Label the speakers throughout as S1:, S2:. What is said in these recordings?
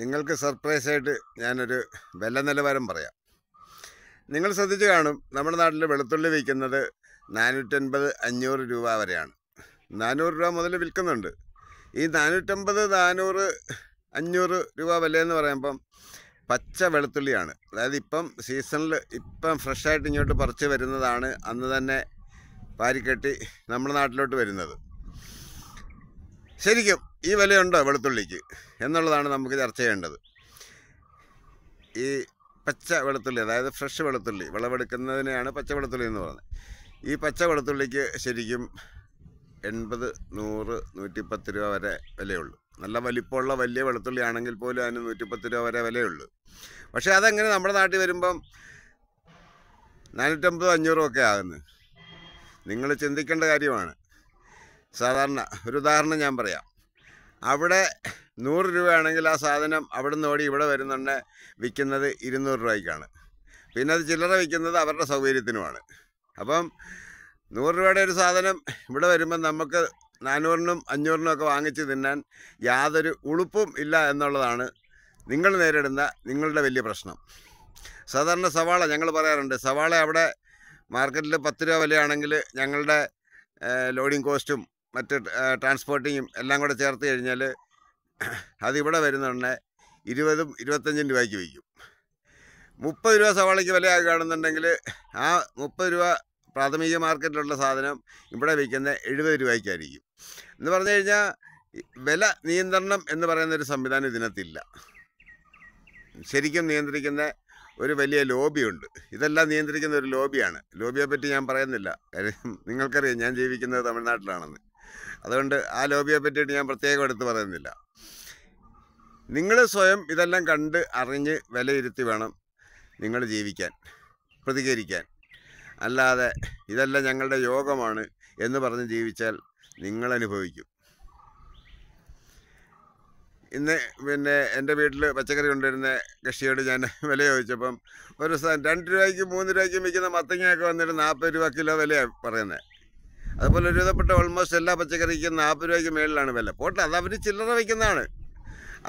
S1: നിങ്ങൾക്ക് സർപ്രൈസായിട്ട് ഞാനൊരു വില നിലവാരം പറയാം നിങ്ങൾ ശ്രദ്ധിച്ചു കാണും നമ്മുടെ നാട്ടിൽ വെളുത്തുള്ളി വിൽക്കുന്നത് നാനൂറ്റൻപത് അഞ്ഞൂറ് രൂപ വരെയാണ് നാനൂറ് രൂപ മുതൽ വിൽക്കുന്നുണ്ട് ഈ നാനൂറ്റമ്പത് നാനൂറ് അഞ്ഞൂറ് രൂപ വിലയെന്ന് പറയുമ്പം പച്ച വെളുത്തുള്ളിയാണ് അതായത് ഇപ്പം സീസണിൽ ഇപ്പം ഫ്രഷായിട്ട് ഇങ്ങോട്ട് പറിച്ച് വരുന്നതാണ് അന്ന് തന്നെ പാരിക്കെട്ടി നമ്മുടെ നാട്ടിലോട്ട് വരുന്നത് ശരിക്കും ഈ വിലയുണ്ടോ വെളുത്തുള്ളിക്ക് എന്നുള്ളതാണ് നമുക്ക് ചർച്ച ചെയ്യേണ്ടത് ഈ പച്ച വെളുത്തുള്ളി അതായത് ഫ്രഷ് വെളുത്തുള്ളി വിളവെടുക്കുന്നതിനെയാണ് പച്ച വെളുത്തുള്ളി എന്ന് പറയുന്നത് ഈ പച്ച വെളുത്തുള്ളിക്ക് ശരിക്കും എൺപത് നൂറ് നൂറ്റിപ്പത്ത് രൂപ വരെ വിലയുള്ളൂ നല്ല വലിപ്പമുള്ള വലിയ വെളുത്തുള്ളി ആണെങ്കിൽ പോലും അതിന് നൂറ്റിപ്പത്ത് രൂപ വരെ വിലയുള്ളൂ പക്ഷേ അതെങ്ങനെ നമ്മുടെ നാട്ടിൽ വരുമ്പം നാനൂറ്റമ്പത് അഞ്ഞൂറും ഒക്കെ ആകുന്നു നിങ്ങൾ ചിന്തിക്കേണ്ട കാര്യമാണ് സാധാരണ ഒരു ഉദാഹരണം ഞാൻ പറയാം അവിടെ നൂറ് രൂപയാണെങ്കിൽ ആ സാധനം അവിടെ നിന്ന് ഓടി ഇവിടെ വരുന്നുണ്ട് വിൽക്കുന്നത് ഇരുന്നൂറ് രൂപയ്ക്കാണ് പിന്നെ അത് ചില്ലറ വിൽക്കുന്നത് അവരുടെ സൗകര്യത്തിനുമാണ് അപ്പം നൂറ് രൂപയുടെ ഒരു സാധനം ഇവിടെ വരുമ്പോൾ നമുക്ക് നാനൂറിനും അഞ്ഞൂറിനും ഒക്കെ വാങ്ങിച്ച് തിന്നാൻ യാതൊരു ഉളുപ്പും ഇല്ല എന്നുള്ളതാണ് നിങ്ങൾ നേരിടുന്ന നിങ്ങളുടെ വലിയ പ്രശ്നം സാധാരണ സവാള ഞങ്ങൾ പറയാറുണ്ട് സവാള അവിടെ മാർക്കറ്റിൽ പത്ത് രൂപ വിലയാണെങ്കിൽ ഞങ്ങളുടെ ലോഡിംഗ് കോസ്റ്റും മറ്റ് ട്രാൻസ്പോർട്ടിങ്ങും എല്ലാം കൂടെ ചേർത്ത് കഴിഞ്ഞാൽ അതിവിടെ വരുന്നുണ്ടെ ഇരുപതും ഇരുപത്തഞ്ചും രൂപയ്ക്ക് വയ്ക്കും മുപ്പത് രൂപ സവാളയ്ക്ക് വില കാണുന്നുണ്ടെങ്കിൽ ആ മുപ്പത് രൂപ പ്രാഥമിക മാർക്കറ്റിലുള്ള സാധനം ഇവിടെ വിൽക്കുന്ന എഴുപത് രൂപയ്ക്കായിരിക്കും എന്ന് പറഞ്ഞു കഴിഞ്ഞാൽ വില നിയന്ത്രണം എന്ന് പറയുന്ന ഒരു സംവിധാനം ഇതിനകത്തില്ല ശരിക്കും നിയന്ത്രിക്കുന്ന ഒരു വലിയ ലോബിയുണ്ട് ഇതെല്ലാം നിയന്ത്രിക്കുന്ന ഒരു ലോബിയാണ് ലോബിയെപ്പറ്റി ഞാൻ പറയുന്നില്ല കാര്യം നിങ്ങൾക്കറിയാം ഞാൻ ജീവിക്കുന്നത് തമിഴ്നാട്ടിലാണെന്ന് അതുകൊണ്ട് ആ ലോബിയെ പറ്റിയിട്ട് ഞാൻ പ്രത്യേകം എടുത്ത് പറയുന്നില്ല നിങ്ങൾ സ്വയം ഇതെല്ലാം കണ്ട് അറിഞ്ഞ് വിലയിരുത്തി വേണം നിങ്ങൾ ജീവിക്കാൻ പ്രതികരിക്കാൻ അല്ലാതെ ഇതെല്ലാം ഞങ്ങളുടെ യോഗമാണ് എന്ന് പറഞ്ഞ് ജീവിച്ചാൽ നിങ്ങൾ അനുഭവിക്കും ഇന്ന് പിന്നെ എൻ്റെ വീട്ടിൽ പച്ചക്കറി കൊണ്ടുവരുന്ന കക്ഷിയോട് ഞാൻ വില ചോദിച്ചപ്പം ഒരു ദിവസം രണ്ട് രൂപയ്ക്കും മൂന്ന് രൂപയ്ക്കും വിൽക്കുന്ന മത്തങ്ങയൊക്കെ വന്നിട്ട് നാൽപ്പത് രൂപ കിലോ വിലയാണ് പറയുന്നത് അതുപോലെ ഒരുവിധപ്പെട്ട ഓൾമോസ്റ്റ് എല്ലാ പച്ചക്കറിക്കും നാൽപ്പത് രൂപയ്ക്ക് മേളിലാണ് വില പോട്ടെ അത് അവർ ചില്ലറ വയ്ക്കുന്നതാണ്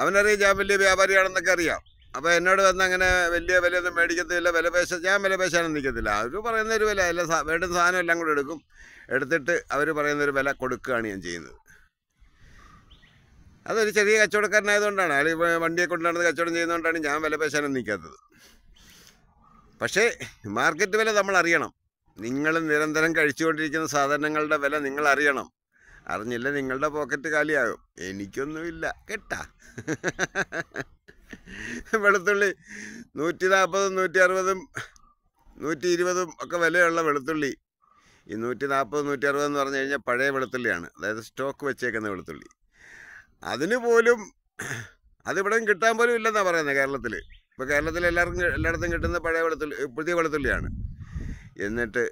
S1: അവനറിയാം ഞാൻ വലിയ വ്യാപാരിയാണെന്നൊക്കെ അറിയാം അപ്പോൾ എന്നോട് വന്ന് അങ്ങനെ വലിയ വിലയൊന്നും മേടിക്കത്തില്ല വില പേശ ഞാൻ വില പേശാനൊന്നും നിൽക്കത്തില്ല അവർ പറയുന്ന ഒരു വില എല്ലാ വേണ്ട സാധനം എല്ലാം കൂടെ എടുക്കും എടുത്തിട്ട് അവർ പറയുന്ന ഒരു വില കൊടുക്കുകയാണ് ഞാൻ ചെയ്യുന്നത് അതൊരു ചെറിയ കച്ചവടക്കാരനായതുകൊണ്ടാണ് അയാൾ വണ്ടിയെ നടന്ന് കച്ചവടം ചെയ്യുന്നതുകൊണ്ടാണ് ഞാൻ വില പേശാനൊന്നും നിൽക്കാത്തത് പക്ഷേ മാർക്കറ്റ് വില നമ്മൾ അറിയണം നിങ്ങൾ നിരന്തരം കഴിച്ചുകൊണ്ടിരിക്കുന്ന സാധനങ്ങളുടെ വില നിങ്ങൾ അറിയണം അറിഞ്ഞില്ല നിങ്ങളുടെ പോക്കറ്റ് കാലിയാകും എനിക്കൊന്നുമില്ല കേട്ടാ വെളുത്തുള്ളി നൂറ്റി നാൽപ്പതും നൂറ്റി അറുപതും നൂറ്റി ഇരുപതും ഒക്കെ വിലയുള്ള വെളുത്തുള്ളി ഈ നൂറ്റി നാൽപ്പത് നൂറ്റി അറുപത് എന്ന് പറഞ്ഞു കഴിഞ്ഞാൽ പഴയ വെളുത്തുള്ളിയാണ് അതായത് സ്റ്റോക്ക് വെച്ചേക്കുന്ന വെളുത്തുള്ളി അതിന് പോലും അതിവിടെ കിട്ടാൻ പോലും ഇല്ലെന്നാണ് പറയുന്നത് കേരളത്തിൽ ഇപ്പോൾ കേരളത്തിൽ എല്ലാവർക്കും എല്ലായിടത്തും കിട്ടുന്ന പഴയ വെളുത്തുള്ളി പുതിയ വെളുത്തുള്ളിയാണ് എന്നിട്ട്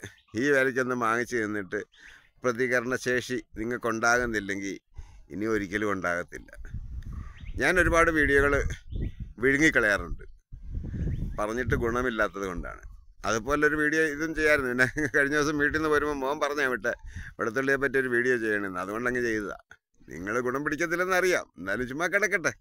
S1: ഈ വിലയ്ക്കൊന്നും വാങ്ങിച്ചു നിന്നിട്ട് പ്രതികരണശേഷി നിങ്ങൾക്കുണ്ടാകുന്നില്ലെങ്കിൽ ഇനി ഒരിക്കലും ഉണ്ടാകത്തില്ല ഞാൻ ഒരുപാട് വീഡിയോകൾ വിഴുങ്ങിക്കളയാറുണ്ട് പറഞ്ഞിട്ട് ഗുണമില്ലാത്തത് കൊണ്ടാണ് അതുപോലെ ഒരു വീഡിയോ ഇതും ചെയ്യാറുണ്ട് പിന്നെ കഴിഞ്ഞ ദിവസം വീട്ടിൽ നിന്ന് വരുമ്പോൾ മോൻ പറഞ്ഞാൽ വിട്ടെ വെളുത്തുള്ളിയെ പറ്റി ഒരു വീഡിയോ ചെയ്യണമെന്ന് അതുകൊണ്ടങ്ങ് ചെയ്തതാണ് നിങ്ങൾ ഗുണം പിടിക്കത്തില്ലെന്നറിയാം എന്നാലും ചുമ്മാ കിടക്കട്ടെ